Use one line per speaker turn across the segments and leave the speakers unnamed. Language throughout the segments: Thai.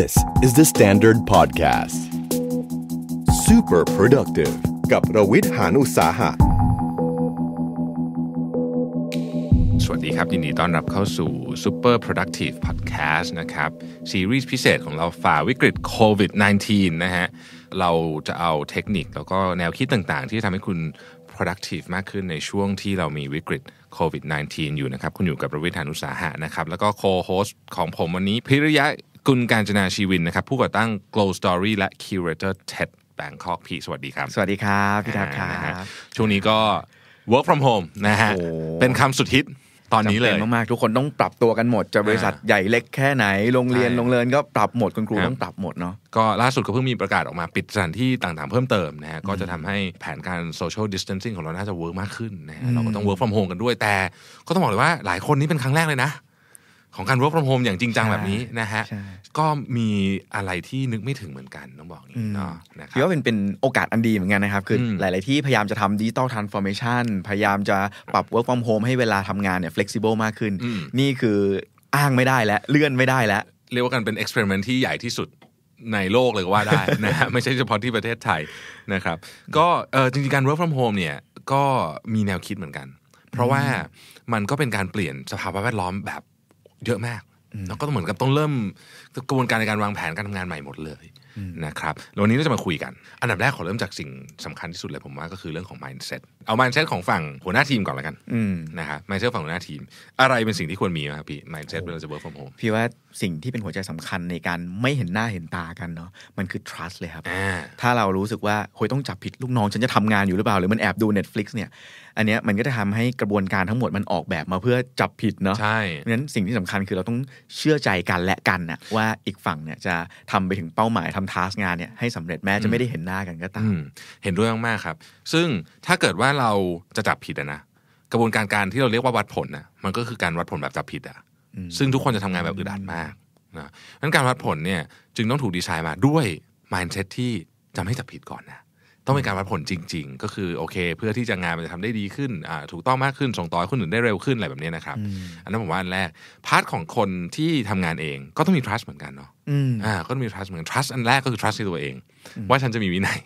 This is the Standard Podcast Super productive กับรวิทหานุสาหะ
สวัสดีครับ ยินดีต้อนรับเข้าสู่ Super Productive Podcast นะครับซีรีส์พิเศษของเราฝ่าวิกฤตโควิด -19 นะฮะ เราจะเอาเทคนิคแล้วก็แนวคิดต่างๆ ที่ทำให้คุณ productive มากขึ้นในช่วงที่เรามีวิกฤตโควิด -19 อยู่นะครับคุณอยู่กับประวิทยานุสาหะนะครับแล้วก็โคโฮสของผมวันนี้พิริยะกุลการจนาชีวินนะครับ ผู้ก่อตั้ง Glow Story และ Curator TED Bangkok พี่สวัสดีครับ สวัสดีครับพี่ทักครับ ช่วงนี้ก็
work from home นะฮะเป็นคำสุดฮิตตอนนี้เลยมากๆทุกคนต้องปรับตัวกันหมด จะบริษัทใหญ่เล็กแค่ไหนโรงเรียนโรงเรียนก็ปรับหมดคุณครูต้องปรับหมดเนาะก็ล่าสุดก็เพ
ิ่งมีประกาศออกมาปิดสถานที่ต่างๆเพิ่มเติมนะฮะก็จะทำให้แผนการโซเชียลดิสเทนซิ่งของเราน่าจะเวิร์กมากขึ้นนะฮะเราก็ต้องเวิร์กฟอร์มโฮมกันด้วยแต่ ก็ต้องบอกเลยว่าหลายคนนี้เป็นครั้งแรกเลยนะ
ของการ work from home อย่างจริงจังแบบนี้นะฮะ ก็มีอะไรท
ี่นึกไม่ถึงเหมือนกันต้
องบอกนี้เนาะครับือว่าเป็นเป็นโอกาสอันดีเหมือนกันนะครับ คือหลายๆที่พยายามจะทำดิจิตอลทรานส์ฟอร์เมชันพยายามจะปรับ work from home ให้เวลาทำงานเนี่ย flexible มากขึ้น นี่คืออ้างไม่ได้แล้ว เลื่อนไม่ได้แล้ว
เรียกว่ากันเป็น experiment ที่ใหญ่ที่สุดในโลกเลยว่าได้นะฮะไม่ใช่เฉพาะที่ประเทศไทยนะครับก็จริงๆการ work from home เนี่ยก็มีแนวคิดเหมือนกันเพราะว่ามันก็เป็นการเปลี่ยนสภาพแวดล้อมแบบเยอะมากแล้วก็เหมือนกับต้องเริ่มกระบวนการในการวางแผนการทำงานใหม่หมดเลย นะครับ วันนี้เราจะมาคุยกัน อันดับแรกขอเริ่มจากสิ่งสำคัญที่สุดเลย ผมว่าก็คือเรื่องของ mindset เอามายเซตของฝั่งหัวหน้าทีมก่อนละกันนะครับมายเซตฝั่งหัวหน้าทีม อะไรเป็นสิ่งที่ควรมี ครับพี่มายเซต
เวลาจะเวิร์กฟอร์มโฮมพี่ว่าสิ่งที่เป็นหัวใจสำคัญในการไม่เห็นหน้าเห็นตากันเนาะมันคือ trust เลยครับ ถ้าเรารู้สึกว่าโหยต้องจับผิดลูกน้องฉันจะทำงานอยู่หรือเปล่า หรือมันแอบดู Netflix เนี่ยอันเนี้ยมันก็จะทำให้กระบวนการทั้งหมดมันออกแบบมาเพื่อจับผิดเนาะใช่นั้นสิ่งที่สำคัญคือเราต้องเชื่อใจกันและกันนะว่าอีกฝั่งเนี่ยจะทำไปถึงเป้าหมายทำทัสงานเนี่ยให้สำเร็จแม้จะไม่ได้เห็นหน้ากันก็ตามเห็นด้วยมากๆครับซึ่งถ้าเกิดว่าเรา
จะจับผิดนะกระบวนการการที่เราเรียกว่าวัดผลนะมันก็คือการวัดผลแบบจับผิดอะซึ่งทุกคนจะทำงานแบบอึดอัดมากนะนั้นการวัดผลเนี่ยจึงต้องถูกดีไซน์มาด้วย mindset ที่จำให้จับผิดก่อนนะต้องเป็นการวัดผลจริง ๆ ก็คือโอเค เพื่อที่จะงานมันจะทำได้ดีขึ้นถูกต้องมากขึ้นส่งต่อให้คนอื่นได้เร็วขึ้นอะไรแบบนี้นะครับ อันนั้นผมว่าอันแรกพาร์ทของคนที่ทำงานเองก็ต้องมี trust เหมือนกันเนาะอ่าก็ต้องมี trust เหมือน trust อันแรกก็คือ trust ในตัวเอง ว่าฉันจะมีวินัย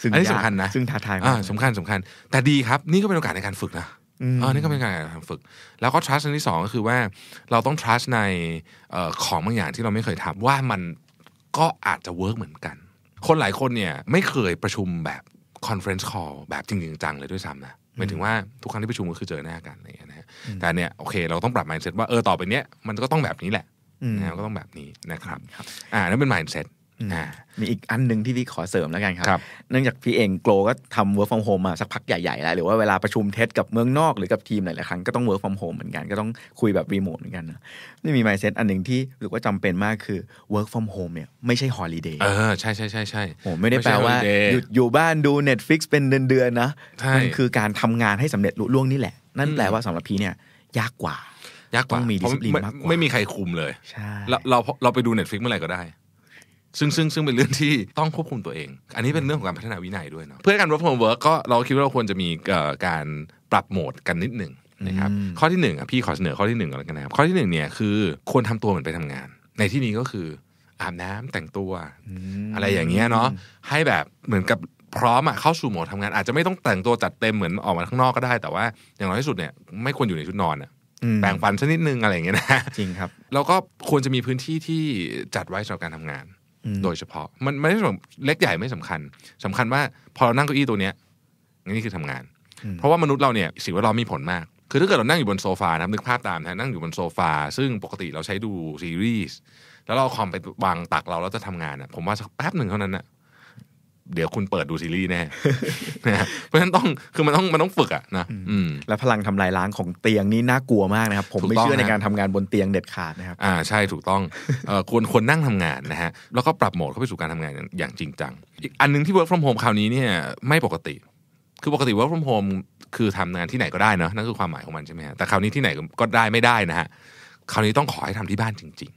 ซึ่งอันนี้สำคัญนะซึ่งท้าทายมากสำคัญสำคัญ แต่ดีครับ นี่ก็เป็นโอกาสในการฝึกนะอ๋อนี่ก็เป็นการฝึก แล้วก็ trust อันที่สองก็คือว่าเราต้อง trust ในของบางอย่างที่เราไม่เคยทำว่ามันก็อาจจะ work เหมือนกัน คนหลายคนเนี่ย ไม่เคยประชุมแบบ conference call แบบจริงจังเลยด้วยซ้ำนะหมายถึงว่าทุกครั้งที่ประชุมก็คือเจอหน้ากันอะไรอย่างเงี้ยนะแต่เนี่ยโอเคเราต้องปรับ mindset ว่าเออต่อไปเนี้ย
มันก็ต้องแบบนี้แหละนะก็ต้องแบบนี้นะครับอ่านั่นเป็น mindset มีอีกอันหนึ่งที่พี่ขอเสริมแล้วกันครับเนื่องจากพี่เองโกลก็ทำ work from home มาสักพักใหญ่ๆแล้วหรือว่าเวลาประชุมเทสกับเมืองนอกหรือกับทีมหลายๆครั้งก็ต้อง work from home เหมือนกันก็ต้องคุยแบบรีโมทเหมือนกันนี่มี mindset อันหนึ่งที่หรือว่าจำเป็นมากคือ work from home เนี่ยไม่ใช่ holiday เออ
ใช่ใช่ใช่ใช่โอ้ไม่ได้แปลว่าหยุด
อยู่บ้านดู Netflix เป็นเดือนๆ นะมันคือการทำงานให้สำเร็จลุล่วงนี่แหละ นั่นแปลว่าสำหรับพี่เนี่ยยากกว่ายากกว่าต้องมีดิสซิปลินมากกว่าไม่
มีใครคุมเลยใช่เราเราเราไปดู Netflix เมื่อไหร่ก็ได้ซึ่งซึ่งซึ่งเป็นเรื่องที่ต้องควบคุมตัวเอง อันนี้เป็นเรื่องของการพัฒนาวินัยด้วยเนาะเพื่อการ work from work ก็เราคิดว่าเราควรจะมีการปรับโหมดกันนิดหนึ่งนะครับข้อที่หนึ่งอ่ะ พี่ขอเสนอข้อที่หนึ่งก่อนกันนะครับข้อที่หนึ่งเนี่ยคือควรทำตัวเหมือนไปทำงาน ในที่นี้ก็คืออาบน้ำแต่งตัวอะไรอย่างเงี้ยเนาะให้แบบเหมือนกับพร้อมอ่ะเข้าสู่โหมดทำงาน อาจจะไม่ต้องแต่งตัวจัดเต็มเหมือนออกมาข้างนอกก็ได้แต่ว่าอย่างน้อยที่สุดเนี่ยไม่ควรอยู่ในชุดนอนอ่ะแบ่งฟันสักนิดนึงอะไรอย่างเงี้ยนะจริงครับแล้วก็ควรจะมีพื้นที่ที่จัดไว้สำหรับการทำงานโดยเฉพาะมันไม่ใช่เล็กใหญ่ไม่สำคัญ สำคัญว่าพอเรานั่งเก้าอี้ตัวเนี้ยนี่คือทำงาน เพราะว่ามนุษย์เราเนี่ย สิ่งว่าเรมมีผลมาก คือถ้าเกิดเรานั่งอยู่บนโซฟานะนึกภาพตามนะนั่งอยู่บนโซฟา ซึ่งปกติเราใช้ดู ซีรีส์แล้วเราคอมไปวางตักเราแล้วจะทำงานอ่ะผมว่าสักแป๊บหนึ
่งเท่านั้นอ่ะเดี๋ยวคุณเปิดดูซีรีส์แน่เพราะฉะนั้นต้องคือมันต้องมันต้องฝึกอ่ะนะและพลังทำลายล้างของเตียงนี่น่ากลัวมากนะครับ ผมไม่เชื่อในการทำงานบนเตียงเด็ดขาดนะครับ
อ่า ใช่ถูกต้องควรควรนั่งทำงานนะฮะแล้วก็ปรับโหมดเข้าไปสู่การทำงานอย่างจริงจัง อีกอันนึงที่ work from home คราวนี้เนี่ยไม่ปกติ คือปกติ work from home คือทำงานที่ไหนก็ได้เนาะนั่นคือความหมายของมันใช่ไหมฮะแต่คราวนี้ที่ไหนก็ได้ไม่ได้นะฮะคราวนี้ต้องขอให้ทำที่บ้านจริง ๆ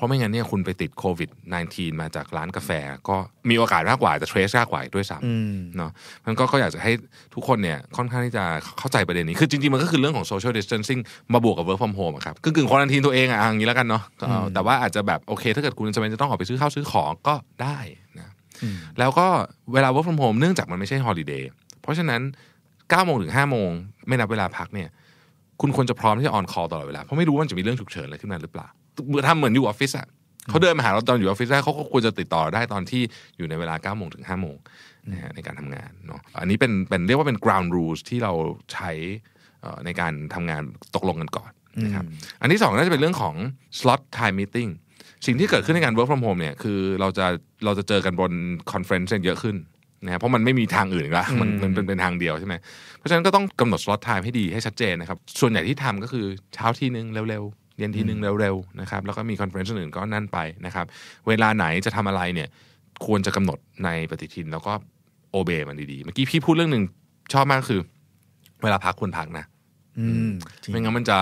ราะไม่งั้นเนี่ยคุณไปติดโควิด -19 มาจากร้านกาแฟ ก็มีโอกาสมากกว่าจะเทรสยากกว่าด้วยซ้ำเนาะมันก็อยากจะให้ทุกคนเนี่ยค่อนข้างที่จะเข้าใจประเด็นนี้ คือจริงๆ มันก็คือเรื่องของโซเชียลดิสเทนซิ่งมาบวกกับเวิร์กฟอร์มโฮมครับกึ่งกึ่งควอนทีนตัวเองอะอย่างนี้แล้วกันเนาะแต่ว่าอาจจะแบบ โอเค ถ้าเกิดคุณจำเป็นจะต้องออกไปซื้อข้าวซื้อของก็ได้นะแล้วก็เวลา work from home เนื่องจากมันไม่ใช่ฮอลิเดย์เพราะฉะนั้น 9 โมงถึง 5 โมงไม่นับเวลาพักเนี่ย คุณควรจะพร้อมที่จะออนคอลตลอดเวลาเพราะไม่รู้ว่าจะมีเรื่องฉุกเฉินอะไรขึ้นมาหรือเปล่าือทำเหมือนอยู่ออฟฟิศอ่ะเขาเดินมาหาเราตอนอยู่ออฟฟิศได้เขาก็ควรจะติดต่อได้ตอนที่อยู่ในเวลา9ก้าโมงถึงห้าโมงนะฮะในการทำงานเนาะอันนี้เป็นเป็นเรียกว่าเป็น ground rules ที่เราใช้ในการทำงานตกลงกันก่อนนะครับอันที่สองน่าจะเป็นเรื่องของ slot time meeting สิ่งที่เกิดขึ้นในการ work from home เนี่ยคือเราจะเราจะเจอกันบน conference เยอะขึ้นนะเพราะมันไม่มีทางอื่นละมันมันเป็นทางเดียวใช่ไหมเพราะฉะนั้นก็ต้องกำหนด slot time ให้ดีให้ชัดเจนนะครับส่วนใหญ่ที่ทำก็คือเช้าทีนึงเร็วเรียนทีนึงเร็วๆนะครับ แล้วก็มีคอนเฟรนซ์อื่นก็นั่นไปนะครับ เวลาไหนจะทำอะไรเนี่ย ควรจะกำหนดในปฏิทินแล้วก็โอเบมันดีๆ เมื่อกี้พี่พูดเรื่องหนึ่งชอ
บมากคือ เวลาพักควรพักนะไม่งั้นมันจะ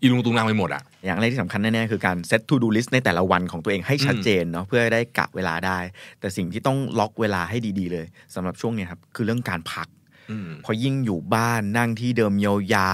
อีลุงตุงนางไปหมดอ่ะ อย่างแรกที่สำคัญแน่ๆ คือการเซตทูดูลิสต์ในแต่ละวันของตัวเองให้ชัดเจนเนาะเพื่อได้กะเวลาได้ แต่สิ่งที่ต้องล็อกเวลาให้ดี ๆ เลย สำหรับช่วงเนี้ยครับคือเรื่องการพักพอยิ่งอยู่บ้านนั่งที่เดิมย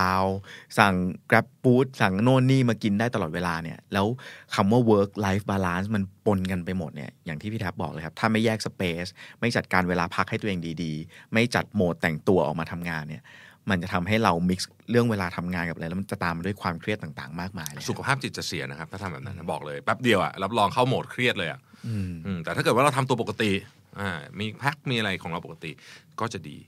าวๆ สั่ง grab food สั่งโน่นนี่มากินได้ตลอดเวลาเนี่ยแล้วคำว่า work life balance มันปนกันไปหมดเนี่ยอย่างที่พี่แทบบอกเลยครับ ถ้าไม่แยก space ไม่จัดการเวลาพักให้ตัวเองดีๆ ไม่จัดโหมดแต่งตัวออกมาทำงานเนี่ย มันจะทำให้เรา mix เรื่องเวลาทำงานกับอะไร แล้วมันจะตามมาด้วยความเครียดต่างๆมากมายเลยสุขภาพจิตจะเสียนะครับถ้าทำแบบนั้นบอกเลยแป๊บเดียวอะรับรองเข้าโหมดเครียดเลยอะแต่
ถ้าเกิดว่าเราทำตัวปกติมีพักมีอะไรของเราปกติก็จะดี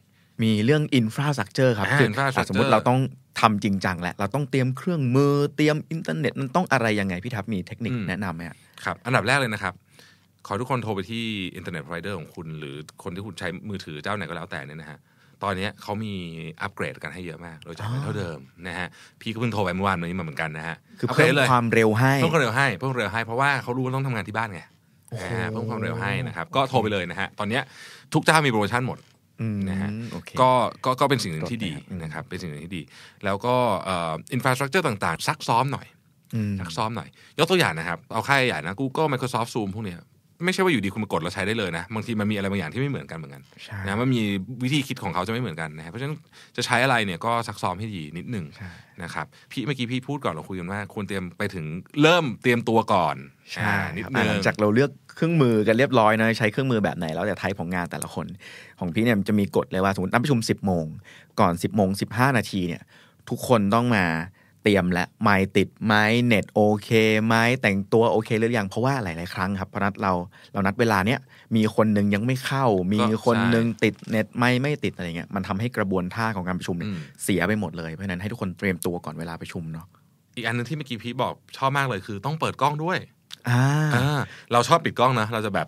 มีเรื่องอินฟราสตรักเจอร์ครับคือสมมติเราต้องทำจริงจังแหละ เราต้องเตรียมเครื่องมือเตรียมอินเทอร์เน็ตมันต้องอะไรยังไงพี่ทับ มีเทคนิคแนะนำไหม
ครับ อันดับแรกเลยนะครับ ขอทุกคนโทรไปที่ อินเทอร์เน็ตพรายเดอร์ของคุณหรือคนที่คุณใช้มือถือเจ้าไหนก็แล้วแต่นี่นะฮะตอนนี้เขามีอัปเกรดกันให้เยอะมากโดยจากเท่าเดิมนะฮะพี่ก็เพิ่งโทรไปเมื่อวานนี้มาเหมือนกันนะฮะคือเพิ่มความเร็วให้เพิ่มความเร็วให้เพิ่มเร็วให้เพราะว่าเขารู้ว่าต้องทำงานที่บ้านไงเพิ่มความเร็วให้นะครับก็โทรไปเลยนะฮะตอนนี้ทุกเจ้ามีโปรโมชั่นหมดนะฮะก็ก็ก็เป็นสิ่งหนึ่งที่ดีนะครับเป็นสิ่งหนึ่งที่ดี แล้วก็อินฟราสตรักเจอร์ต่าง ๆ ซักซ้อมหน่อยซักซ้อมหน่อยยกตัวอย่างนะครับ เอาค่ายใหญ่นะ Google Microsoft Zoom พวกเนี้ยไม่ใช่ว่าอยู่ดีคุณมากดแล้วใช้ได้เลยนะบางทีมันมีอะไรบางอย่างที่ไม่เหมือนกันเหมือนกันนะมันมีวิธีคิดของเขาจะไม่เหมือนกันนะเพราะฉะนั้นจะใช้อะไรเนี่ยก็ซักซ้อมให้ดี นิดหนึ่งนะครับพี่เมื่อกี้พี่พูดก่อนเราคุยกันว่า ควรเตรียมไปถึง
เริ่มเตรียมตัวก่อนใช่นิดนึงหลังจากเราเลือกเครื่องมือกันเรียบร้อยนะใช้เครื่องมือแบบไหนแล้วแต่ไทป์ของงานแต่ละคน ของพี่เนี่ยจะมีกฎเลยว่า สมมตินัดประชุม 10บโมง ก่อน 10บโมงสินาทีเนี่ย ทุกคนต้องมาเตรียมและไม้ติดไม้เน็ตโอเค ไม้แต่งตัวโอเคหรือยังเพราะว่าหลายๆครั้งครับพนัดเราเรานัดเวลาเนี้ยมีคนหนึ่งยังไม่เข้า มีคนหนึ่งติดเน็ตไม่ไม่ติดอะไรเงี้ยมันทำให้กระบวนท่าของการประชุมเเสียไปหมดเลยเพราะนั้นให้ทุกคนเตรียมตัวก่อนเวลาประชุมเนาะ
อีกอันนึงที่เมื่อกี้พี่บอกชอบมากเลยคือต้องเปิดกล้องด้วยเราชอบปิดกล้องนะ เราจะแบบ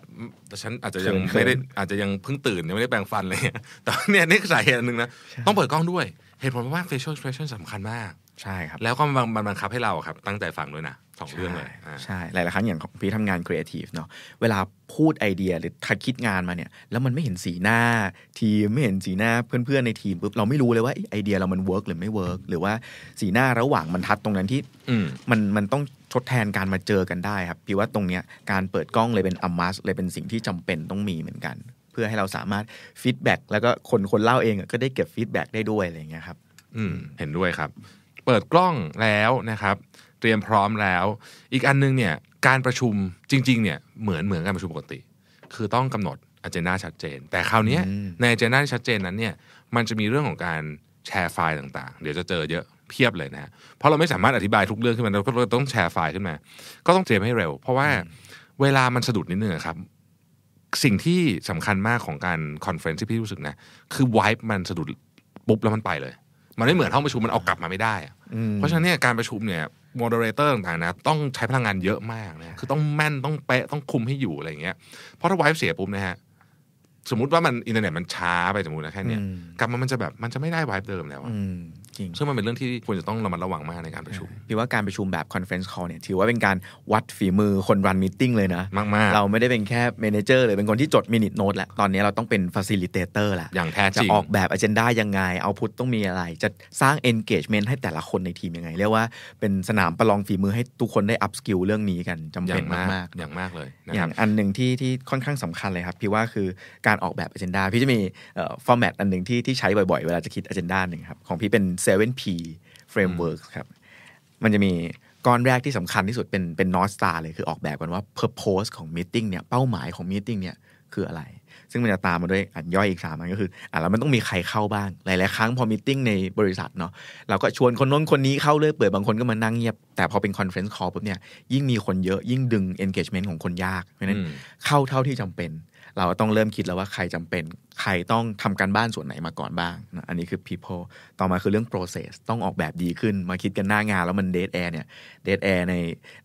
ฉันอาจจะยังไม่ได้อาจจะยังเพิ่งตื่นยังไม่ได้แปรงฟันเลยแต่เนี่ยนี่สาเหตุหนึ่งนะ ต้องเปิดกล้องด้วย เหตุผลเพราะว่า facial expression สำคัญมากใช่ครับแล้วก็มันบังคับให้เราครับ
ตั้งใจฟังด้วยนะสองเรื่องเลยใช่ หลายๆครั้งอย่างพี่ทำงานครีเอทีฟเนาะเวลาพูดไอเดียหรือทัาคิดงานมาเนี่ย แล้วมันไม่เห็นสีหน้าทีม ไม่เห็นสีหน้าเพื่อน ๆ ในทีมปุ๊บเราไม่รู้เลยว่าไอเดียเรามันเวิร์กหรือไม่เวิร์กหรือว่าสีหน้าระหว่างมันทัดตรงนั้นที่มันมันต้องทดแทนการมาเจอกันได้ครับ พี่ว่าตรงเนี้ยการเปิดกล้องเลยเป็นอัมมัสเลยเป็นสิ่งที่จำเป็นต้องมีเหมือนกัน เพื่อให้เราสามารถฟีดแบ็กแล้วก็คนคนเล่าเองก็ได้เก็บฟีดแบ็กได้ด้วยอะไรอย่างเงี้ยครับ อืมเห็นด้วยครับเปิดกล้อง
แล้วนะครับ เตรียมพร้อมแล้ว อีกอันนึงเนี่ย การประชุมจริงๆเนี่ยเหมือนเหมือนการประชุมปกติ คือต้องกำหนดอเจนดาชัดเจน แต่คราวนี้ในอเจนดาที่ชัดเจนนั้นเนี่ยมันจะมีเรื่องของการแชร์ไฟล์ต่าง ๆ เดี๋ยวจะเจอเยอะเพียบเลยนะเพราะเราไม่สามารถอธิบายทุกเรื่องขึ้นมาเราก็ต้องแชร์ไฟล์ขึ้นมา ก็ต้องเตรียมให้เร็ว เพราะว่าเวลามันสะดุดนิดนึงครับสิ่งที่สำคัญมากของการคอนเฟรนซ์ที่พี่รู้สึกนะ คือไวป์มันสะดุดปุ๊บแล้วมันไปเลยมันไม่เหมือนห้องประชุมมันเอากลับมาไม่ได้ เพราะฉะนั้นเนี่ยการประชุมเนี่ยมอดเ์เตอร์ต่างๆนะต้องใช้พลังงานเยอะมากนะคือต้องแม่นต้องเป๊ะต้องคุมให้อยู่อะไรอย่างเงี้ย เพราะถ้าไวฟ์เสียปุ๊บนะฮะ สมมติว่ามันอินเทอร์เน็ตมันช้าไปสมมตินะแค่เนี้ยกลับมามันจะแบบมั
นจะไม่ได้ไวฟ์เดิมแล้วจริงซึ่งมันเป็นเรื่องที่ควรจะต้องระมัดระวังมากในการประชุมพี่ว่าการประชุมแบบคอนเฟนซ์คอลเนี่ยถือว่าเป็นการวัดฝีมือคนรันมิ팅เลยนะมากๆเราไม่ได้เป็นแค่เมนเจอร์หรือเป็นคนที่จดมินิทโนตแหละตอนนี้เราต้องเป็นฟาซิลิเตเตอร์แหละอย่างแท้จริงจะออกแบบอเจนดายังไงเอาพุทต้องมีอะไรจะสร้าง engagement ให้แต่ละคนในทีมยังไงเรียกว่าเป็นสนามประลองฝีมือให้ทุกคนได้อัพสกิลเรื่องนี้กันจำเป็นมาก
ๆอย่างมากเลยอย่าง
อันหนึ่งที่ที่ค่อนข้างสำคัญเลยครับพี่ว่าคือการออกแบบอเจนดาพี่จะมีฟอร์แมตอันหนึ่งที่ที่ใช้บ่อยๆเวลาจะคิดอเจนดาหนึ่งครับของพี่เป็น 7P framework ครับ มันจะมีก้อนแรกที่สำคัญที่สุดเป็นเป็น North Star เลยคือออกแบบกันว่า purpose ของ meeting เนี่ย เป้าหมายของ meeting เนี่ย คืออะไร ซึ่งมันจะตามมาด้วย อันย่อยอีกสามอันก็คือ อ่ะแล้วมันต้องมีใครเข้าบ้าง หลาย ๆ ครั้งพอมีติ้งในบริษัทเนาะเราก็ชวนคนน้นคนนี้เข้าเลยเปิดบางคนก็มานั่งเงียบแต่พอเป็นคอนเฟรนซ์คอลปุ๊บเนี่ยยิ่งมีคนเยอะยิ่งดึง engagement ของคนยากเพราะนั้นเข้าเท่าที่จำเป็นเราต้องเริ่มคิดแล้วว่าใครจำเป็นใครต้องทำการบ้านส่วนไหนมาก่อนบ้างนะอันนี้คือ people ต่อมาคือเรื่อง process ต้องออกแบบดีขึ้น มาคิดกันหน้างานแล้วมัน date air เนี่ย date air ใน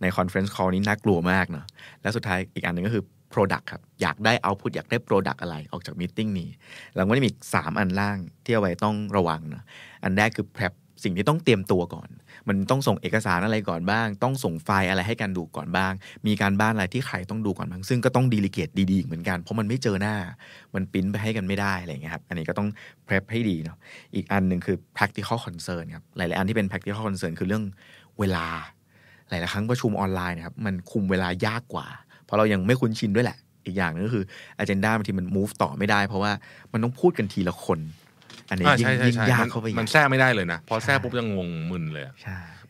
ใน conference call นี้น่ากลัวมากเนาะ และสุดท้ายอีกอันหนึ่งก็คือ Product ครับ อยากได้ Output อยากได้ Product อะไรออกจากมิ팅นี้ เราก็จะมีมอันล่าง ที่เอาไว้ต้องระวังนะ อันแรกคือ prep สิ่งที่ต้องเตรียมตัวก่อน มันต้องส่งเอกสารอะไรก่อนบ้าง ต้องส่งไฟล์อะไรให้กันดูก่อนบ้าง มีการบ้านอะไรที่ใครต้องดูก่อนบ้าง ซึ่งก็ต้องดีลิเกตดีๆเหมือนกัน เพราะมันไม่เจอหน้า มันปิ้นไปให้กันไม่ได้อะไรเงี้ยครับ อันนี้ก็ต้องเพร e ให้ดีเนาะ อีกอันหนึ่งคือ practical concern ครับ หลายๆอันที่เป็น practical concern คือเรื่องเวลา หลายๆ ครั้งประชุมออนไลน์นะครับ มันคุมเวลายากกว่า เพราะเรายังไม่คุ้นชินด้วยแหละ อีกอย่างนึงก็คือ agenda บางทีมัน move ต่อไม่ได้ เพราะว่ามันต้องพูดกันทีละคนอันนี้ยิ่งยิ่งยากเข้าไป
มันแทรกไม่ได้เลยนะ พอแทรกปุ๊บจะงงมึนเลย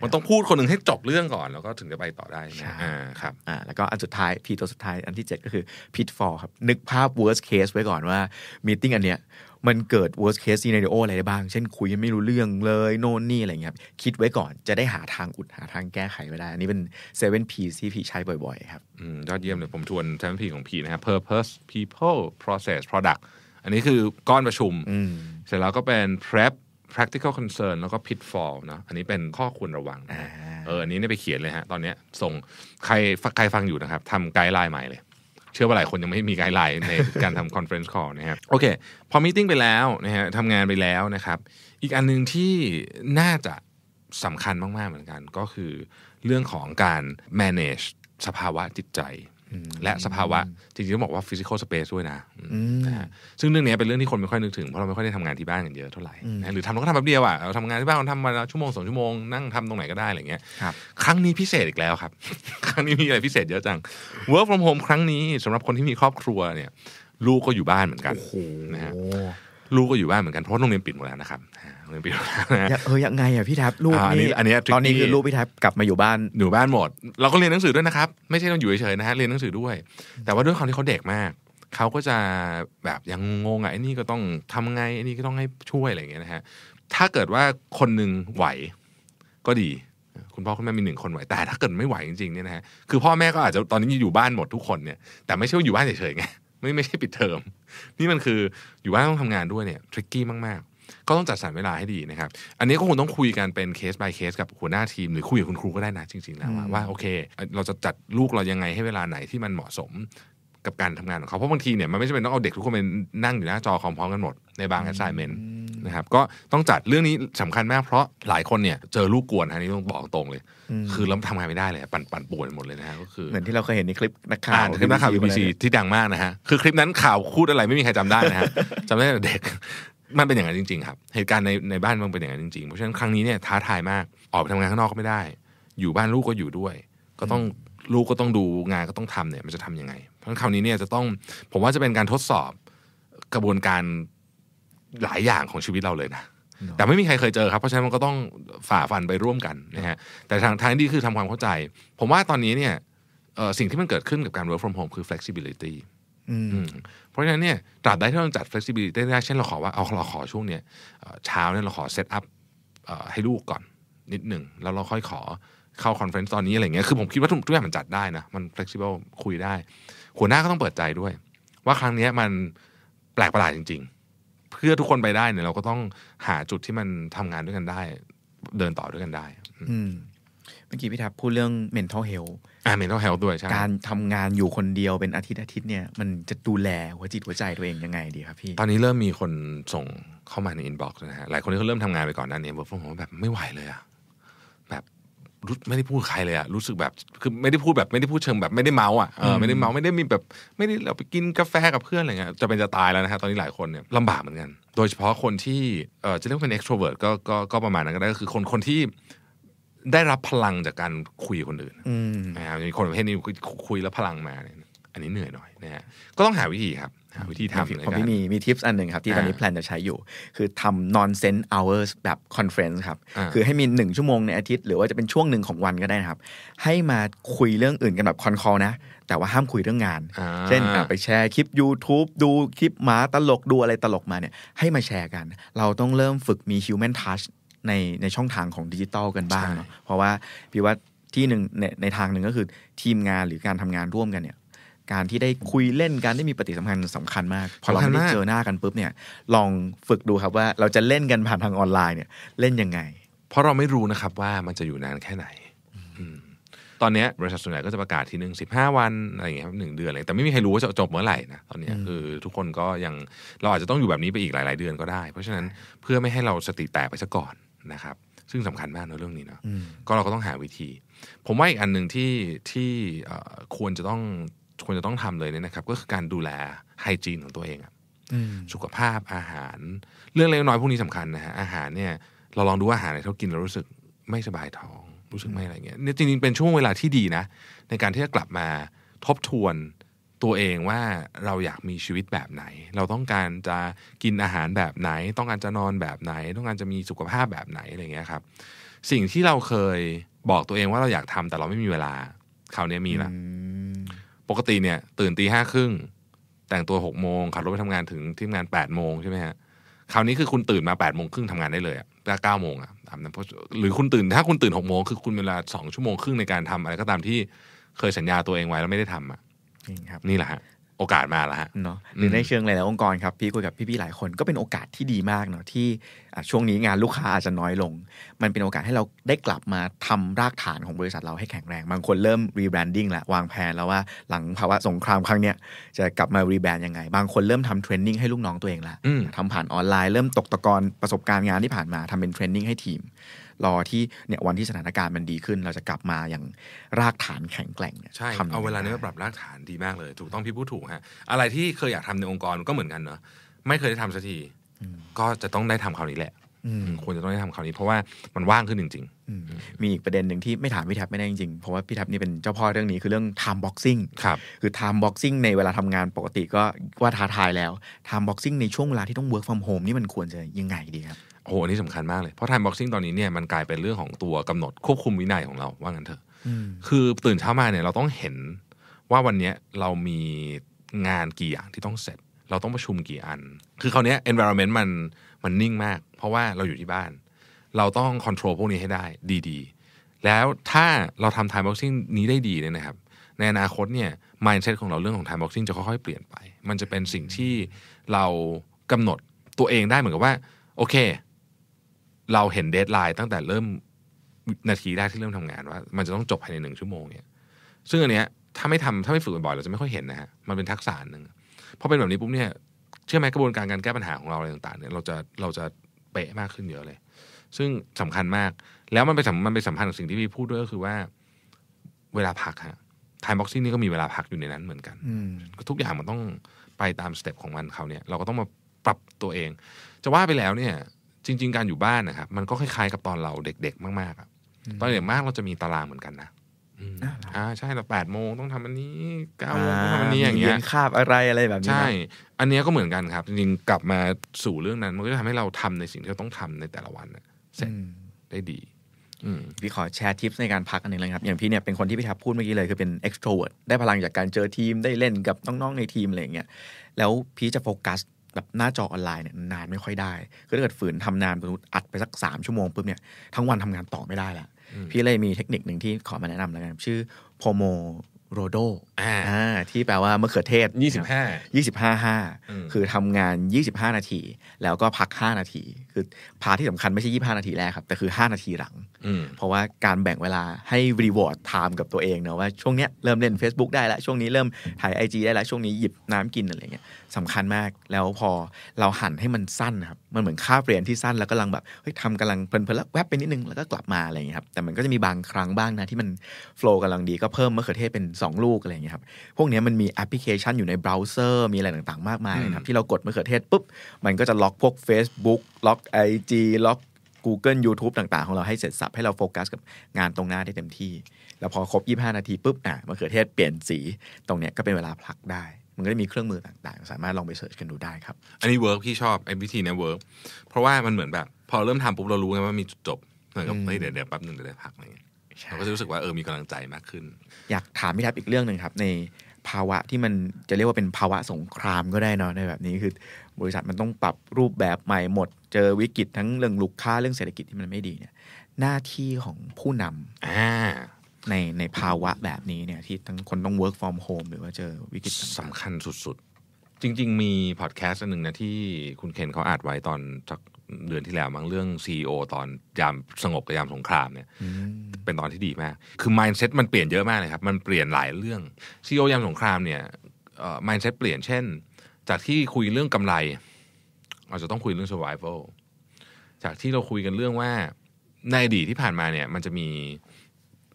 มันต้องพูดคนหนึ่งให้จบเรื่อง
ก่อนแล้วก็ถึงจะไปต่อได้นะครับ อ่าแล้วก็อันสุดท้ายพีตัวสุดท้ายอันที่ 7 ก็คือ pitfall ครับ นึกภาพ worst case ไว้ก่อนว่ามี t ิ้งอันเนี้ยมันเกิด worst case scenario อะไรได้บ้าง เช่นคุยไม่รู้เรื่องเลยโน่นนี่อะไรเงี้ยคิดไว้ก่อนจะได้หาทางอุดหาทางแก้ไขไว้ได้อันนี้เป็น seven P ที่พี่ใช้บ่อยๆ ครับ
อืมยอดเยี่ยมเลยผมทวน seven P ของพี่นะครับ purpose people process product อันนี้คือก้อนประชุมเสร็จแล้วก็เป็น prep practical concern แล้วก็ pitfall นะอันนี้เป็นข้อควรระวัง เอออันนี้ไปเขียนเลยฮะ ตอนนี้ส่งใคร ใครฟังอยู่นะครับ ทำไกด์ไลน์ใหม่เลย เชื่อว่าหลายคนยังไม่มีไกด์ไลน์ในการทำคอนเฟรนซ์คอลนะครับ โอเค พอมีติ้งไปแล้ว นะฮะทำงานไปแล้วนะครับ อีกอันหนึ่งที่น่าจะสำคัญมาก ๆ เหมือนกัน ก็คือเรื่องของการ manage สภาวะจิตใจและสภาวะ จริงๆต้องบอกว่าฟิสิกอลสเปซด้วยนะ ซึ่งเรื่องนี้เป็นเรื่องที่คนไม่ค่อยนึกถึง เพราะเราไม่ค่อยได้ทำงานที่บ้านกันเยอะเท่าไหร่ หรือทำเราก็ทำแบบเดียวอ่ะเราทำงานที่บ้านเราทำมาชั่วโมงสองชั่วโมง นั่งทำตรงไหนก็ได้อะไรเงี้ยครั้งนี้พิเศษอีกแล้วครับ ครั้งนี้มีอะไรพิเศษเยอะจัง work from home ครั้งนี้สำหรับคนที่มีครอบครัวเนี่ยลูกก็อยู่บ้านเหมือนกันนะฮะลูกก็อยู่บ้านเหมือนกันเพราะโรงเรียนปิดหมดแล้วนะครับหนึ่งปีเอ
อยังไงอ่ะพี่ทับรูปนี่อันนี้ตอนนี้คือรูปพี่ท
ับกลับมาอยู่บ้านอยู่บ้านหมดเราก็เรียนหนังสือด้วยนะครับ ไม่ใช่ต้องอยู่เฉยๆนะฮะเรียนหนังสือด้วย แต่ว่าด้วยความที่เขาเด็กมากเขาก็จะแบบยังงงอ่ะไอ้นี่ก็ต้องทำไงไอ้นี่ก็ต้องให้ช่วยอะไรอย่างเงี้ยนะฮะถ้าเกิดว่าคนหนึ่งไหวก็ดี คุณพ่อคุณแม่มีหนึ่งคนไหวแต่ถ้าเกิดไม่ไหวจริงๆเนี่ยนะฮะคือพ่อแม่ก็อาจจะตอนนี้อยู่บ้านหมดทุกคนเนี่ยแต่ไม่ใช่ว่าอยู่บ้านเฉยๆไงไม่ไม่ใช่ปิดเทอม นี่มันคืออยู่บ้านต้องทำงานด้วยเนี่ยทริกกี้มากก็ต้องจัดสรรเวลาให้ดีนะครับ อันนี้ก็คงต้องคุยกันเป็นเคส by เคส กับหัวหน้าทีมหรือคุยกับคุณครูก็ได้นะจริงๆแล้วว่าโอเค เราจะจัดลูกเรายังไงให้เวลาไหนที่มันเหมาะสมกับการทำงานของเขา เพราะบางทีเนี่ยมันไม่ใช่เป็นต้องเอาเด็กทุกคนไปนั่งอยู่หน้าจอคอมพร้อมกันหมดในบางแ s s i g เมนต์นะครับ ก็ต้องจัดเรื่องนี้สำคัญมากเพราะหลายคนเนี่ย เจอลูกกวนอันนี้ต้องบอกตรงเลย คือเราทำงานไม่ได้เลยปั่นปั่นปวนหมดเลยนะฮะก็คือเหมือนที่เราเคยเห็นในคลิปนักข่าวคลิปนักข่าวบีบีซีที่ดังมากนะฮะคือคลิปนั้นข่าวคูดอะไรไม่มีใครจำได้นะฮะจำได้แต่เด็กมันเป็นอย่างนั้นจริงๆครับเหตุการณ์ในในบ้านมันเป็นอย่างนั้นจริงๆ เพราะฉะนั้นครั้งนี้เนี่ยท้าทายมากออกไปทำงานข้างนอกก็ไม่ได้ อยู่บ้านลูกก็อยู่ด้วย ก็ต้องลูกก็ต้องดูงานก็ต้องทำเนี่ยมันจะทำยังไงเพราะฉะนนั้คราวนี้เนี่ยจะต้องผมว่าจะเป็นการทดสอบกระบวนการหลายอย่างของชีวิตเราเลยนะแต่ไม่มีใครเคยเจอครับเพราะฉะนั้นมันก็ต้องฝ่าฟันไปร่วมกันนะฮะแต่ทางทางที่คือทำความเข้าใจ ผมว่าตอนนี้เนี่ยสิ่งที่มันเกิดขึ้นกับการ work from home คือ flexibility เพราะฉะนั้นเนี่ยตราบใดที่เราจัด flexibility ได้เช่นเราขอว่าเอาเราขอช่วงเนี้ยเช้าเนี่ย เราขอเซตอัพให้ลูกก่อน นิดหนึ่ง แล้วเราค่อยขอเข้าคอนเฟนซ์ตอนนี้อะไรเงี้ยคือผมคิดว่าทุกอย่างมันจัดได้นะมัน flexible คุยได้ หัวหน้าก็ต้องเปิดใจด้วย ว่าครั้งนี้มันแปลกประหลาดจริง ๆ เพื่อทุกคนไปได้เนี่ย เราก็ต้องห
าจุดที่มันทำงานด้วยกันได้ เดินต่อด้วยกันได้อืเมื่อกี้พี่ทับพูดเรื่อง mental health อ่า mental health ด้วยใช่ การทำงานอยู่คนเดียวเป็นอาทิตย์อาทิตย์ เนี่ยมันจะดูแลหัวจิตหัวใจตัวเองยังไงดีครับ พี่ตอนนี้เริ่มมีคนส่งเข้ามาในอินบ็อกซ์นะฮะ
หลายคนที่เขาเริ่มทำงานไปก่อนนั้นเนี่ยบอกผมแบบไม่ไหวเลยอะแบบรู้ไม่ได้พูดใครเลยอะรู้สึกแบบคือไม่ได้พูดแบบไม่ได้พูดเชิงแบบ ไม่ได้เมาอะเออไม่ได้เมาไม่ได้มีแบบ ไม่ได้เราไปกินกาแฟกับเพื่อนอะไรเงี้ยจะเป็นจะตายแล้วนะฮะตอนนี้หลายคนเนี่ยลำบากเหมือนกัน โดย เฉพาะคนที่เอ่อจะเรียกว่าเป็น extrovert ก็ก็ก็ประมาณนั้นก็ได้ก็คือคนคนที่ได้รับพลังจากการคุยคนอื่นนะครับมีคนประเภทนี้คุยแล้วพลังมาเนี่ยอันนี้เหนื่อยหน่อยนะฮะก็ต้อ
งหาวิธีครับ วิธีทำผมมีมีทิปส์อันหนึ่งครับ ที่ตอนนี้แพลนจะใช้อยู่ คือทำ non sense hours แบบ conference ครับคือให้มีหนึ่งชั่วโมงในอาทิตย์ หรือว่าจะเป็นช่วงหนึ่งของวันก็ได้นะครับ ให้มาคุยเรื่องอื่นกันแบบคอนคอลนะ แต่ว่าห้ามคุยเรื่องงาน เช่นไปแชร์คลิป YouTube ดูคลิปหมาตลกดูอะไรตลกมาเนี่ยให้มาแชร์กัน เราต้องเริ่มฝึกมี human touch ในในช่องทางของดิจิตอลกันบ้างเนาะเพราะว่าพี่ว่าที่หนึ่งในในทางหนึ่งก็คือทีมงานหรือการทำงานร่วมกันเนี่ยการที่ได้คุยเล่นการได้มีปฏิสัมพันธ์สำคัญมากพอเราไม่ได้เจอหน้ากันปุ๊บเนี่ยลองฝึกดูครับว่าเราจะเล่นกันผ่านทางออนไลน์เนี่ยเล่นยังไง เพราะเราไม่รู้นะครับว่ามันจะอยู่นานแค่ไหน
ตอนนี้บริษัทส่วนใหญ่ก็จะประกาศทีหนึ่งสิบห้าวันอะไรอย่างเงี้ยหนึ่งเดือนอะไรแต่ไม่มีใครรู้ว่าจะจบเมื่อไหร่นะตอนนี้คือทุกคนก็ยังเราอาจจะต้องอยู่แบบนี้ไปอีกหลาย ๆ เดือนก็ได้ เพราะฉะนั้นเพื่อไม่ให้เราสติแตกไปซะก่อนนะครับซึ่งสำคัญมากในเรื่องนี้เนาะก็เราก็ต้องหาวิธี ผมว่าอีกอันหนึ่งที่ที่ควรจะต้องควรจะต้องทำเลยเนี่ยนะครับก็คือการดูแล ไฮจีน ของตัวเองสุขภาพอาหารเรื่องเล็กน้อยพวกนี้สำคัญนะฮะอาหารเนี่ยเราลองดูอาหารไรที่เรากินเรารู้สึกไม่สบายท้อง รู้สึกไม่อะไรเงี้ยเนี่ยจริงๆเป็นช่วงเวลาที่ดีนะ ในการที่จะกลับมาทบทวนตัวเองว่าเราอยากมีชีวิตแบบไหน เราต้องการจะกินอาหารแบบไหน ต้องการจะนอนแบบไหน ต้องการจะมีสุขภาพแบบไหนอะไรเงี้ยครับ สิ่งที่เราเคยบอกตัวเองว่าเราอยากทำแต่เราไม่มีเวลา คราวนี้มีละปกติเนี่ยตื่นตีห้าครึ่งแต่งตัวหกโมงขับรถไปทำงานถึงที่งานแปดโมงใช่ไหมฮะ คราวนี้คือคุณตื่นมาแปดโมงครึ่งทำงานได้เลยอะถ้เก้าโมงอะนั้นเพราะหรือคุณตื่นถ้า คุณตื่นหกโมงคือคุณเวลาสองชั่วโมงครึ่งใน
การทำอะไร ก็ตามที่เคยสัญญาตัวเองไว้แล้วไม่ได้ทำอะจริงครับนี่แหละฮะ โอกาสมาแล้วฮะเนาะหรือในเชิงหลายๆองค์กรครับ พี่คุยกับพี่ๆหลายคนก็เป็นโอกาสที่ดีมากเนาะที่ช่วงนี้งานลูกค้าอาจจะน้อยลง มันเป็นโอกาสให้เราได้กลับมาทำรากฐานของบริษัทเราให้แข็งแรง บางคนเริ่มรีแบรนดิ้งละวางแผนแล้วว่าหลังภาวะสงครามครั้งเนี้ยจะกลับมารีแบรนด์ยังไงบางคนเริ่มทำเทรนนิ่งให้ลูกน้องตัวเองละทำผ่านออนไลน์เริ่มตกตะกอนประสบการณ์งานที่ผ่านมาทำเป็นเทรนนิ่งให้ทีมรอที่เนี่ยวันที่สถานการณ์มันดีขึ้น เราจะกลับมาอย่างรากฐานแข็งแกร่งเนี่ยใช่เอาเวลาเนี้ย
ปรับรากฐานดีมากเลยถูกต้องพี่พูดถูกฮะอะไรที่เคยอยากทำในองค์กรก็เหมือนกันเนาะไม่เคยได้ทำสักทีก็จะต้องได้ทำคราวนี้แหละคว
รจะต้องได้ทำคราวนี้เพราะว่ามันว่างขึ้นจริงๆมีอีกประเด็นหนึ่งที่ไม่ถามพี่แท็บไม่ได้จริงๆเพราะว่าพี่แท็บนี่เป็นเจ้าพ่อเรื่องนี้คือเรื่อง time boxing ครับคือ time boxing ในเวลาทำงานปกติก็ว่าท้าทายแล้ว time boxing ในช่วงเวลาที่ต้อง work from home นี่มันควรจะยังไงดีครับโอ้โหนี่สำคัญมากเลย เพราะไทม์บ็อกซิ่งตอนนี้เนี่ยมันกลายเป็นเรื่องของตัวกำหนดควบคุมวินัยของเรา ว่างั้นเถอะ
คือตื่นเช้ามาเนี่ยเราต้องเห็นว่าวันนี้เรามีงานกี่อย่างที่ต้องเสร็จ เราต้องประชุมกี่อัน คือคราวนี้ environment มันมันนิ่งมาก เพราะว่าเราอยู่ที่บ้าน เราต้องคอนโทรลพวกนี้ให้ได้ดีๆ แล้วถ้าเราทำไทม์บ็อกซิ่งนี้ได้ดีเนี่ยนะครับ ในอนาคตเนี่ย mindset ของเราเรื่องของไทม์บ็อกซิ่งจะค่อยๆเปลี่ยนไป มันจะเป็นสิ่งที่เรากำหนดตัวเองได้เหมือนกับว่าโอเคเราเห็นเดทไลน์ตั้งแต่เริ่มนาทีแรกที่เริ่มทำงานว่า มันจะต้องจบภายในหนึ่งชั่วโมงเนี่ยซึ่งอันเนี้ยถ้าไม่ทำถ้าไม่ฝึกบ่อยๆเราจะไม่ค่อยเห็นนะฮะ มันเป็นทักษะหนึ่งพอเป็นแบบนี้ปุ๊บเนี่ยเชื่อไหมกระบวนการการแก้ปัญหาของเราอะไรต่าง ๆ เนี่ยเราจะเราจะเป๊ะมากขึ้นเยอะเลย ซึ่งสำคัญมากแล้วมันไปมันไปสัมพันธ์กับสิ่งที่พี่พูดด้วยก็คือว่า เวลาพักฮะไทม์บ็อกซิ่งนี่ก็มีเวลาพักอยู่ในนั้นเหมือนกันทุกอย่างมันต้องไปตามสเต็ปของมันเขาเนี่ย เราก็ต้องมาปรับตัวเอง จะว่าไปแล้วเนี่ยจริง ๆการอยู่บ้านนะครับมันก็คล้ายๆ กับตอนเราเด็กๆมากๆตอนเด็กมากเราจะมีตารางเหมือนกันนะอ่าใช่เราแปดโมงต้องทำอันนี้เก้าโมงต้องทำอันนี้อย่างเงี้ยคาบอะไรอะไรแบบนี้ใช่ อันนี้ก็เหมือนกันครับจริงๆกลับมาสู่เรื่องนั้นมันก็จะทำให้เราทำในสิ่งที่เราต้องทำในแต่ละวันเสร็จ
ได้ดีพี่ขอแชร์ทิปในการพักอันนึงเลยครับอย่างพี่เนี่ยเป็นคนที่พี่ทับพูดเมื่อกี้เลยคือเป็น extrovert ได้พลังจากการเจอทีมได้เล่นกับน้องๆในทีมอะไรอย่างเงี้ยแล้วพี่จะโฟกัสแบบหน้าจอออนไลน์เนี่ยนานไม่ค่อยได้ คือถ้าเกิดฝืนทำนานสมมติอัดไปสักสามชั่วโมงปุ๊บเนี่ยทั้งวันทำงานต่อไม่ได้ละพี่เลยมีเทคนิคหนึ่งที่ขอมาแนะนำแล้วกัน ชื่อพโมโรโดที่แปลว่ามะเขือเทศ 25 25 5 คือทำงาน 25 นาที แล้วก็พัก 5 นาที คือพาที่สำคัญไม่ใช่ 25 นาทีแรกครับ แต่คือ 5 นาทีหลังเพราะว่าการแบ่งเวลาให้รีวอร์ดไทม์กับตัวเองเนะว่าช่วงเนี้ยเริ่มเล่น Facebook ได้แล้วช่วงนี้เริ่มถ่ายไอจได้แล้วช่วงนี้หยิบน้ำกินอะไรเงี้ยสำคัญมากแล้วพอเราหันให้มันสั้นครับมันเหมือนค่าเปลี่ยนที่สั้นแล้วก็ลังแบบเฮ้ยทำกำลังเพลินๆแล้วแวบไปนิดนึงแล้วก็กลับมาอะไรเงี้ยครับแต่มันก็จะมีบางครั้งบ้างนะที่มันโฟล์กำลังดีก็เพิ่มมะเขือเทศเป็น 2 ลูกอะไรเงี้ยครับพวกนี้มันมีแอปพลิเคชันอยู่ในเบราว์เซอร์มีอะไรต่างๆมากมายนะครับที่เรากดมะเขือเทศปุ๊บมันก็จะล็อกพวก Facebook ล็อก IG ล็อก Google YouTube ต่าง ๆ ของเราให้เสร็จสับ ให้เราโฟกัสกับงานตรงหน้าได้เต็มที่ แล้วพอครบ 25 นาที ปุ๊บอ่ะมะเขือเทศเปลี่ยนสีตรงเนี้ยก็เป็นเวลาพักได้ มันก็ด้มีเครื่องมือต่างๆ สามารถลองไปเสิร์ชกันดูได้ครับ
อันนี้เวิร์กพี่ชอบไอ้วิธีเนี้ยเวิร์กเพราะว่ามันเหมือนแบบ พ
อเริ่มทำปุ๊บเรารู้ไงว่ามีจุดจบเหมือนกับเฮ้ยเดี๋ยวเดี๋ยวแป๊บหนึ่งเดี๋ยวพักนี่ยเราก็จะรู้สึกว่าเออมีกำลังใจมากขึ้น อยากถามพี่ทับอีกเรื่องหนึ่งครับในภาวะที่มันจะเรียกว่าเป็นภาวะสงครามก็ได้เนาะในแบบนี้คือบริษัทมันต้องปรับรูปแบบใหม่หมดเจอวิกฤตทั้งเรื่องลูกค้าเรื่องเศรษฐกิจที่มันไม่ดีเนี่ยหน้าที่ของผู้นำในในภาวะแบบนี้เนี่ยที่ทั้งคนต้อง work from home หรือว่าเจอวิกฤตสำคัญสุด
ๆ จริงๆ มีพอดแคสต์หนึ่งนะที่คุณเคนเขาอัดไว้ตอนสักเดือนที่แล้ว มั้งเรื่อง c e อตอนยามสงบกับยามสงครามเนี่ยเป็นตอนที่ดีมากคือ mindset มันเปลี่ยนเยอะมากเลยครับมันเปลี่ยนหลายเรื่อง c e อยามสงครามเนี่ย mindset เปลี่ยนเช่นจากที่คุยเรื่องกำไร เราจะต้องคุยเรื่อง survival จากที่เราคุยกันเรื่องว่าในอดีตที่ผ่านมาเนี่ย มันจะมี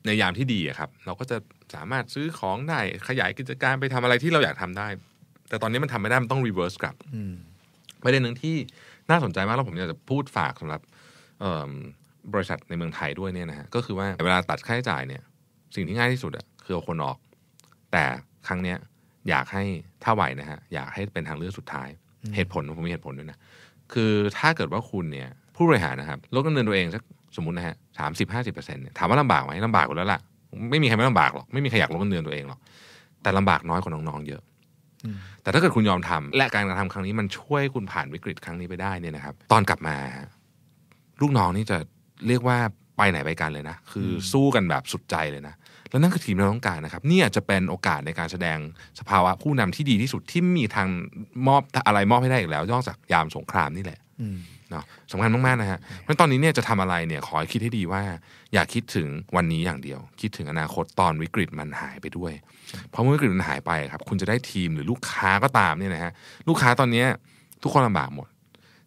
ในยามที่ดีครับ เราก็จะสามารถซื้อของได้ขยายกิจการไปทำอะไรที่เราอยากทำได้ แต่ตอนนี้มันทำไม่ได้ มันต้อง reverse กลับประเด็นหนึ่งที่น่าสนใจมากแล้วผมอยากจะพูดฝากสำหรับบริษัทในเมืองไทยด้วยเนี่ยนะฮะก็คือว่าเวลาตัดค่าใช้จ่ายเนี่ย สิ่งที่ง่ายที่สุดอะคือเอาคนออก แต่ครั้งเนี้ยอยากให้ถ้าไหวนะฮะ อยากให้เป็นทางเลือกสุดท้าย เหตุผลผมมีเหตุผลด้วยนะ คือถ้าเกิดว่าคุณเนี่ย ผู้บริหารนะครับลดเงินเดือนตัวเองสักสมมตินะฮะสามสิบห้าสิบเปอร์เซ็นต์เนี่ยถามว่าลำบากไหมลำบากกวูาแล้วล่ะไม่มีใครไม่ลำบากหรอก ไม่มีใครอยากลดเงินเดือนตัวเองหรอกแต่ลำบากน้อยกว่าน้องๆเยอะแต่ถ้าเกิดคุณยอมทำ และการกระทำครั้งนี้มันช่วยคุณผ่านวิกฤตครั้งนี้ไปได้เนี่ยนะครับ ตอนกลับมา ลูกน้องนี่จะเรียกว่าไปไหนไปกันเลยนะคือสู้กันแบบสุดใจเลยนะแล้วนั่นคือทีมเราต้องการนะครับนี่อาจจะเป็นโอกาสในการแสดงสภาวะผู้นำที่ดีที่สุดที่มีทางมอบอะไรมอบให้ได้อีกแล้วนอกจากยามสงครามนี่แหละเนาะสำคัญมากๆนะฮะเพราะตอนนี้เนี่ยจะทำอะไรเนี่ย ขอให้คิดให้ดีว่า อย่าคิดถึงวันนี้อย่างเดียว คิดถึงอนาคตตอนวิกฤตมันหายไปด้วยเพราะเมื่อวิกฤตมันหายไปครับ คุณจะได้ทีมหรือลูกค้าก็ตามเนี่ยนะฮะลูกค้าตอนนี้ทุกคนลำบากหมด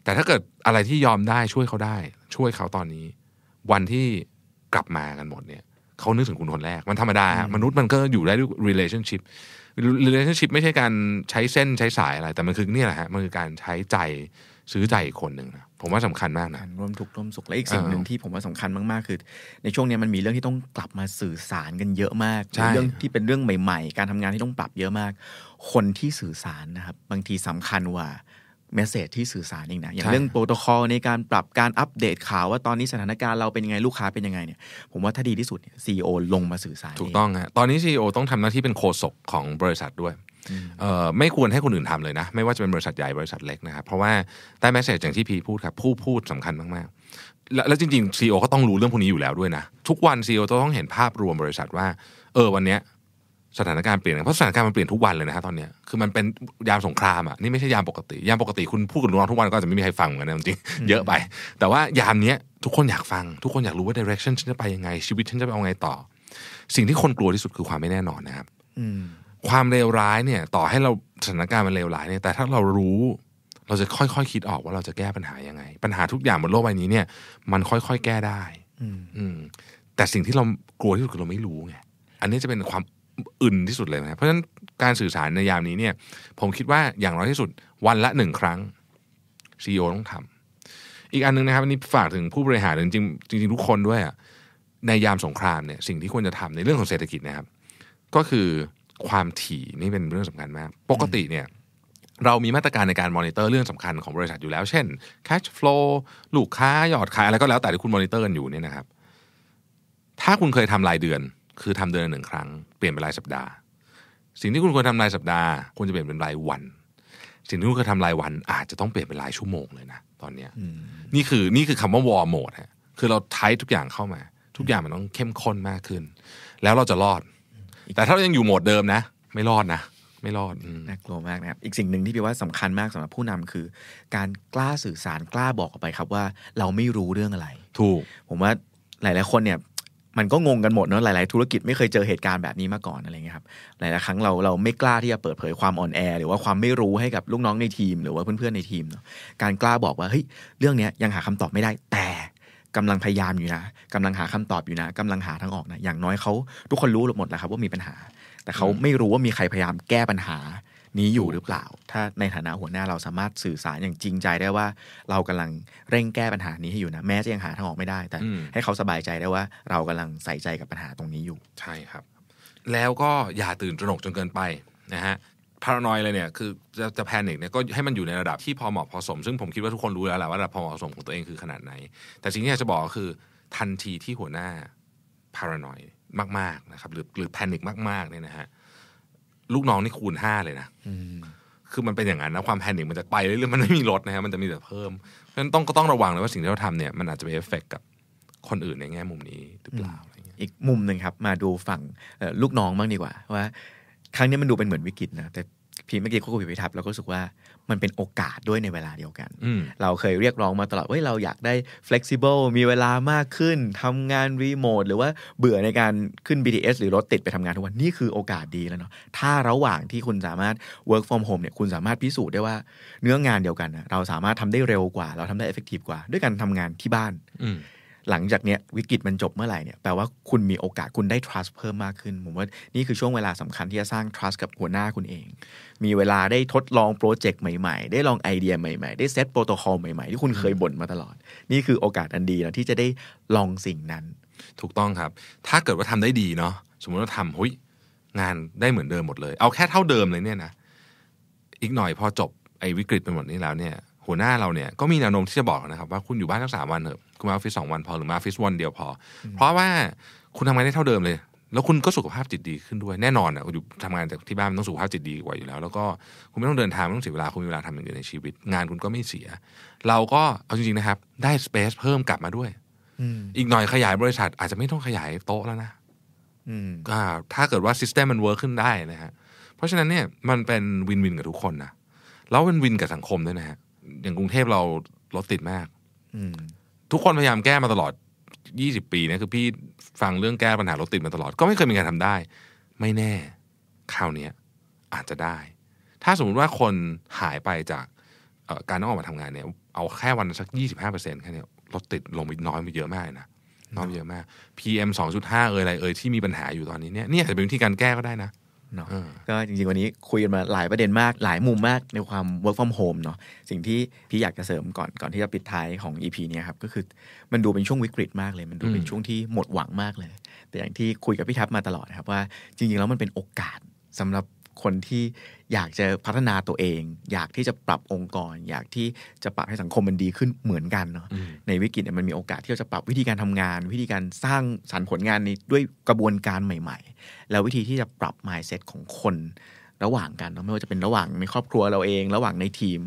แต่ถ้าเกิดอะไรที่ยอมได้ช่วยเขาได้ ช่วยเขาตอนนี้ วันที่กลับมากันหมดเนี่ยเขานึกถึงคุณคนแรกมันธรรมดามนุษย์มันก็อยู่ได้ด้วย relationship relationship ไม่ใช่การใช้เส้นใช้สายอะไรแต่มันคือนี่แหละฮะมันคือการใช้ใจซื้อใจคนหนึ่งนะผมว่าสำคัญมากนะร
่วมทุกข์ร่วมสุขและอีกสิ่งหนึ่งที่ผมว่าสำคัญมากๆคือในช่วงนี้มันมีเรื่องที่ต้องกลับมาสื่อสารกันเยอะมากเรื่องที่เป็นเรื่องใหม่ๆ การทำงานที่ต้องปรับเยอะมาก คนที่สื่อสารนะครับบางทีสำคัญกว่าเมสเซจที่สื่อสารเองนะอย่างเรื่องโปรโตคอลในการปรับการอัปเดตข่าวว่าตอนนี้สถานการณ์เราเป็นยังไงลูกค้าเป็นยังไงเนี่ย ผมว่าถ้าดีที่สุดเนี่ยซีอลงมาสื่อสารถูกต้องฮะตอนนี้ซีอต้องทำหน้าที่เป็นโคศกของบริษัทด้วยไม่ควรให้คนอื่น
ทำเลยนะ ไม่ว่าจะเป็นบริษัทใหญ่บริษัทเล็กนะครับเพราะว่าใต้เมสเซจอย่างที่พีพูดครับผู้พูดสำคัญมากๆ แล้วจริงๆซีอก็ต้องรู้เรื่องพวกนี้อยู่แล้วด้วยนะทุกวันซีอต้องเห็นภาพรวมบริษัทว่า เออวันเนี้ยสถานการณ์เปลี่ยน เพราะสถานการณ์มันเปลี่ยนทุกวันเลยนะฮะตอนนี้ คือมันเป็นยามสงครามอ่ะ นี่ไม่ใช่ยามปกติ ยามปกติคุณพูดกับน้องทุกวันก็อาจจะไม่มีใครฟังเหมือนกันจริง เยอะไป แต่ว่ายามนี้ทุกคนอยากฟัง ทุกคนอยากรู้ว่าดิเรกชันฉันจะไปยังไง ชีวิตฉันจะไปเอาไงต่อ สิ่งที่คนกลัวที่สุดคือความไม่แน่นอนนะครับความเลวร้ายเนี่ยต่อให้เราสถานการณ์มันเลวร้ายเนี่ย แต่ถ้าเรารู้ เราจะค่อยๆคคิดออกว่าเราจะแก้ปัญหายังไง ปัญหาทุกอย่างบนโลกใบนี้เนี่ยมันค่อย ๆ แก้ได้ อืแต่สิ่งที่เรากลัวที่สุดคือเราไม่รู้ไงอันนี้จะเป็นความอึนที่สุดเลยนะเพราะฉะนั้นการสื่อสารในยามนี้เนี่ยผมคิดว่าอย่างน้อยที่สุดวันละหนึ่งครั้งซีอต้องทำ อีกอันนึงนะครับอันนี้ฝากถึงผู้บริหารจริงจริงทุกคนด้วยอะในยามสงครามเนี่ยสิ่งที่ควรจะทำในเรื่องของเศรษฐกิจนะครับ ก็คือความถี่นี่เป็นเรื่องสำคัญมากปกติเนี่ยเรามีมาตรการในการมอนิเตอร์เรื่องสำคัญของบริษัทอยู่แล้ว เช่น cash flow ลูกค้ายอดขายอะไรก็แล้วแต่ที่คุณมอนิเตอร์กันอยู่เนี่ยนะครับ ถ้าคุณเคยทำรายเดือนคือทำเดือนหนึ่งครั้งเปลี่ยนเป็นรายสัปดาห์ สิ่งที่คุณควรทำรายสัปดาห์ควรจะเปลี่ยนเป็นรายวัน สิ่งที่คุณควรทำรายวันอาจจะต้องเปลี่ยนเป็นรายชั่วโมงเลยนะตอนเนี้ยนี่คือนี่คือคำว่าวอร์โหมดฮะคือเราไททุกอย่างเข้ามา ทุกอย่างมันต้องเข้มข้นมากขึ้น แล้วเราจะรอด
แต่ถ้าเรายังอยู่โหมดเดิมนะไม่รอดนะไม่รอดน่ากลัวมากนะครับอีกสิ่งหนึ่งที่พี่ว่าสำคัญมากสำหรับผู้นำคือ การกล้าสื่อสารกล้าบอกออกไปครับว่าเราไม่รู้เรื่องอะไร ถูกผมว่าหลายๆคนเนี่ยมันก็งงกันหมดเนาะหลาย ๆ ธุรกิจไม่เคยเจอเหตุการณ์แบบนี้มาก่อนอะไรเงี้ยครับหลายๆครั้งเราเราไม่กล้าที่จะเปิดเผยความอ่อนแอหรือว่าความไม่รู้ให้กับลูกน้องในทีม หรือว่าเพื่อนๆในทีมเนาะการกล้าบอกว่าเฮ้ยเรื่องเนี้ยยังหาคำตอบไม่ได้ แต่กำลังพยายามอยู่นะ กำลังหาคำตอบอยู่นะ กำลังหาทางออกนะอย่างน้อยเขาทุกคนรู้หมดแล้วครับว่ามีปัญหา แต่เขาไม่รู้ว่ามีใครพยายามแก้ปัญหานี้อยู่หรือเปล่า ถ้าในฐานะหัวหน้าเราสามารถสื่อสารอย่างจริงใจได้ว่า เรากำลังเร่งแก้ปัญหานี้ให้อยู่นะ แม้จะยังหาทางออกไม่ได้ แต่ให้เขาสบายใจได้ว่าเรากำลังใส่ใจกับปัญหาตรงนี้อยู่ ใช่ครับ
แล้วก็อย่าตื่นตระหนกจนเกินไปนะฮะพารานอยเลยเนี่ย คือจะจะแพนิกเนี่ยก็ให้มันอยู่ในระดับที่พอเหมาะพอสมซึ่งผมคิดว่าทุกคนรู้แล้วแหละว่าระดับพอเหมาะสมของตัวเองคือขนาดไหนแต่สิ่งที่อยากจะบอกคือทันทีที่หัวหน้าพารานอยมาก ๆนะครับหรือหรือแพนิกมากๆเนี่ยนะฮะลูกน้องนี่คูณห้าเลยนะคือมันเป็นอย่างนั้นนะ ความแพนิคมันจะไปเรื่อยๆมันไม่มีลดนะฮะมันจะมีแต่เพิ่มเพราะฉะนั้นต้องก็ต้องระวังเลยว่าสิ่งที่เราทำเนี่
ยมันอาจจะไปเอฟเฟกกับคนอื่นในแง่มุมนี้หรือเปล่าอีอีกมุมหนึ่งครับมาดูฝั่งลูกน้องบ้างดีกว่า ว่า ครั้งนี้มันดูเป็นเหมือนวิกฤตนะแต่พี่เมื่อกี้คุยกับพี่ทับเราก็รู้สึกว่ามันเป็นโอกาสด้วยในเวลาเดียวกันเราเคยเรียกร้องมาตลอดว่าเราอยากได้ flexible มีเวลามากขึ้นทำงานรีโมทหรือว่าเบื่อในการขึ้น BTS หรือรถติดไปทำงานทุกวันนี่คือโอกาสดีแล้วเนาะถ้าระหว่างที่คุณสามารถ work from home เนี่ยคุณสามารถพิสูจน์ได้ว่าเนื้องานเดียวกัน เราสามารถทำได้เร็วกว่าเราทำได้ effective กว่า ด้วยการทำงานที่บ้านหลังจากเนี้ย วิกฤตมันจบเมื่อไหร่เนี่ยแปลว่าคุณมีโอกาสคุณได้ trust เพิ่มมากขึ้น ผมว่านี่คือช่วงเวลาสำคัญที่จะสร้าง trust กับหัวหน้าคุณเอง มีเวลาได้ทดลองโปรเจกต์ใหม่ ๆ ได้ลองไอเดียใหม่ ๆ ได้เซตโปรโตคอลใหม่ ๆ ที่คุณเคยบ่นมาตลอด นี่คือโอกาสอันดีนะที่จะได้ลองสิ่งนั้น ถูกต้องครับ ถ้าเกิดว่าทำได้ดีเนาะส
มมุติว่าทำหุยงานได้เหมือนเดิมหมดเลยเอาแค่เท่าเดิมเลยเนี่ยนะอีกหน่อยพอจบไอ้วิกฤตไปหมดนี้แล้วเนี่ยหัวหน้าเราเนี่ยก็มีแนวโน้มที่จะบอกนะครับว่าคุณอยู่บ้านสักสามวันเถอะคุณมาออฟฟิศสองวัน พอหรือมาออฟฟิศวันเดียวพอ เพราะว่าคุณทำงานได้เท่าเดิมเลย แล้วคุณก็สุขภาพจิตดีขึ้นด้วยแน่นอนอ่ะอยู่ทำงานจากที่บ้านมันต้องสุขภาพจิตดีกว่าอยู่แล้ว แล้วก็คุณไม่ต้องเดินทางไม่ต้องเสียเวลาคุณมีเวลาทำอย่างอื่นในชีวิต งานคุณก็ไม่เสียเราก็เอาจริงๆนะครับ ได้สเปซเพิ่มกลับมาด้วยอีกหน่อยขยายบริษัทอาจจะไม่ต้องขยายโต๊ะแล้วนะก็ถ้าเกิดว่าซิสเต็มมันเวิร์กขึ้นได้นะฮะ เพราะฉะนั้นเนี่ยมันเป็นวินวินกับทุกคนนะแล้วป็นวินกับสังคมด้วยนะฮะอย่างกรุงเทพเรารถติดมาก ทุกคนพยายามแก้มาตลอด 20 ปีนะคือพี่ฟังเรื่องแก้ปัญหารถติดมาตลอดก็ไม่เคยมีการทำได้ ไม่แน่คราวนี้อาจจะได้ ถ้าสมมติว่าคนหายไปจากการต้องออกมาทำงานเนี่ยเอาแค่วันสัก 25%แค่นี้รถติดลงไปน้อยไปเยอะมากนะ น้อยเยอะมาก PM 2.5 เอ่ยอะไร เอ่ยที่มีปัญหาอยู่ตอนนี้ เนี่ยนี่อาจ
จะเป็นวิธีการแก้ก็ได้นะเนาะก็จริง ๆ วันนี้คุยกันมาหลายประเด็นมากหลายมุมมากในความ work from home เนาะสิ่งที่ พี่อยากจะเสริมก่อนก่อนที่จะปิดท้ายของ EP นี้ครับ ก็คือมันดูเป็นช่วงวิกฤตมากเลย มันดูเป็นช่วงที่หมดหวังมากเลย แต่อย่างที่คุยกับพี่ทัพมาตลอดครับว่าจริง ๆ แล้ว มันเป็นโอกาสสำหรับคนที่อยากจะพัฒนาตัวเอง อยากที่จะปรับองค์กร อยากที่จะปรับให้สังคมมันดีขึ้นเหมือนกันเนาะในวิกฤตมันมีโอกาสที่จะปรับวิธีการทำงาน วิธีการสร้างสรรผลงานในด้วยกระบวนการใหม่ๆ แล้ววิธีที่จะปรับ mindset ของคน ระหว่างกันเนาะไม่ว่าจะเป็นระหว่างในครอบครัวเราเอง ระหว่างในทีม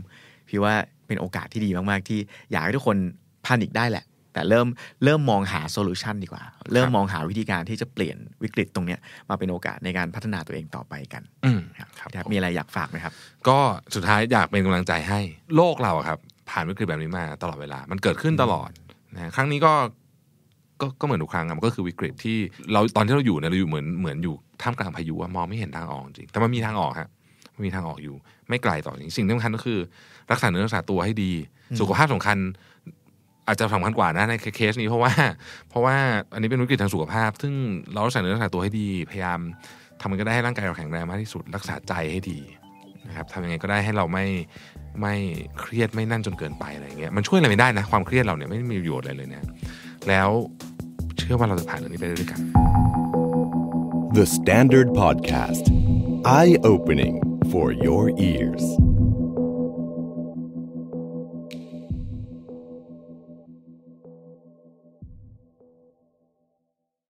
พี่ว่าเป็นโอกาสที่ดีมากๆที่ อยากให้ทุกคนพานิกได้แหละแต่เริ่มเริ่มมองหาโซลูชันดีกว่า เริ่มมองหาวิธีการที่จะเปลี่ยนวิกฤตตรงนี้มาเป็นโอกาสในการพัฒนาตัวเองต่อไปกันครับรบมีอะไรอยากฝากไหมครับ ก็ส
ุดท้ายอยากเป็นกำลังใจให้โลกเราครับ ผ่านวิกฤตแบบนี้มาตลอดเวลา มันเกิดขึ้นตลอดนะครั้งนี้ก็ก็ก็เหมือนทุกครั้งครับก็คือวิกฤตที่เราตอนที่เราอยู่เนี่ยเราอยู่เหมือนเหมือนอยู่ท่ามกลางพายุมองไม่เห็นทางออกจริง แต่มันมีทางออกฮะมันมีทางออกอยู่ ไม่ไกลต่อจริงสิ่งสำคัญก็คือ รักษาเนื้อรักษาตัวให้ดี สุขภาพสำคัญอาจจะสำคัญกว่านะในเคสนี้เพราะว่าเพราะว่าอันนี้เป็นวิกฤตทางสุขภาพ ซึ่งเราต้องใส่เนื้อใส่ตัวให้ดีพยายามทำมันก็ได้ให้ร่างกายเราแข็งแรงมากที่สุดรักษาใจให้ดีนะครับทำยังไงก็ได้ให้เราไม่ไม่เครียดไม่นั่นจนเกินไปอะไรเงี้ยมันช่วยอะไรไม่ได้นะความเครียดเราเนี่ยไม่มีประโยชน์อะไรเลยนะแล้วเชื่อว่าเราจะผ่านเรื่องนี้ไปด้วยกัน The Standard Podcast Eye Opening for Your Ears